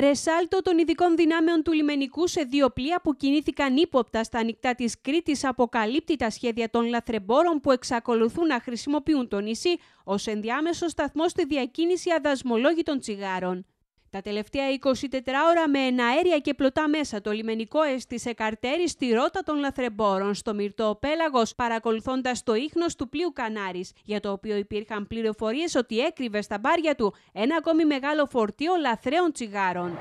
Ρεσάλτο των ειδικών δυνάμεων του λιμενικού σε δύο πλοία που κινήθηκαν ύποπτα στα ανοιχτά της Κρήτης αποκαλύπτει τα σχέδια των λαθρεμπόρων που εξακολουθούν να χρησιμοποιούν το νησί ως ενδιάμεσο σταθμό στη διακίνηση αδασμολόγητων τσιγάρων. Τα τελευταία 24 ώρα με εναέρια και πλωτά μέσα το λιμενικό έστησε καρτέρι στη ρότα των λαθρεμπόρων στο Μυρτό Πέλαγος, παρακολουθώντας το ίχνος του πλοίου Κανάρης, για το οποίο υπήρχαν πληροφορίες ότι έκρυβε στα μπάρια του ένα ακόμη μεγάλο φορτίο λαθρέων τσιγάρων.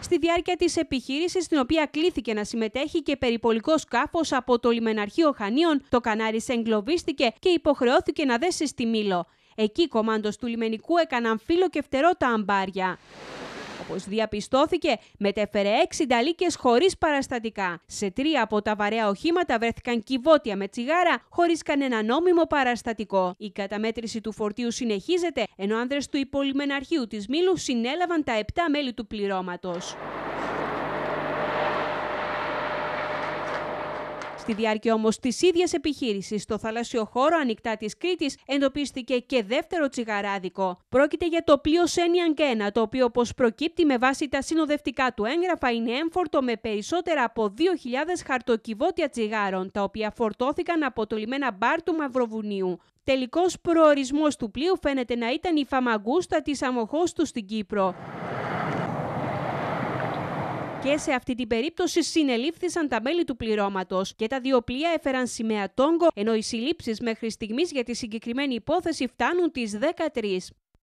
Στη διάρκεια της επιχείρησης, στην οποία κλήθηκε να συμμετέχει και περιπολικό σκάφος από το λιμεναρχείο Χανίων, το Κανάρι εγκλωβίστηκε και υποχρεώθηκε να δέσει στη Μήλο. Εκεί κομμάντος του λιμενικού έκαναν φίλο και φτερό τα αμπάρια. Όπως διαπιστώθηκε, μετέφερε έξι νταλίκες χωρίς παραστατικά. Σε τρία από τα βαρέα οχήματα βρέθηκαν κυβότια με τσιγάρα χωρίς κανένα νόμιμο παραστατικό. Η καταμέτρηση του φορτίου συνεχίζεται, ενώ άνδρες του υπολοιμεναρχείου της Μήλου συνέλαβαν τα επτά μέλη του πληρώματος. Στη διάρκεια όμως της ίδιας επιχείρησης, στο θαλάσσιο χώρο ανοιχτά της Κρήτης, εντοπίστηκε και δεύτερο τσιγαράδικο. Πρόκειται για το πλοίο Σένιαν Κένα, το οποίο, όπως προκύπτει με βάση τα συνοδευτικά του έγγραφα, είναι έμφορτο με περισσότερα από 2.000 χαρτοκιβώτια τσιγάρων, τα οποία φορτώθηκαν από το λιμένα μπαρ του Μαυροβουνίου. Τελικός προορισμός του πλοίου φαίνεται να ήταν η Φαμαγκούστα της Αμοχώστου του στην Κύπρο. Και σε αυτή την περίπτωση συνελήφθησαν τα μέλη του πληρώματος και τα δύο πλοία έφεραν σημαία τόγκο, ενώ οι συλλήψεις μέχρι στιγμής για τη συγκεκριμένη υπόθεση φτάνουν τις 13.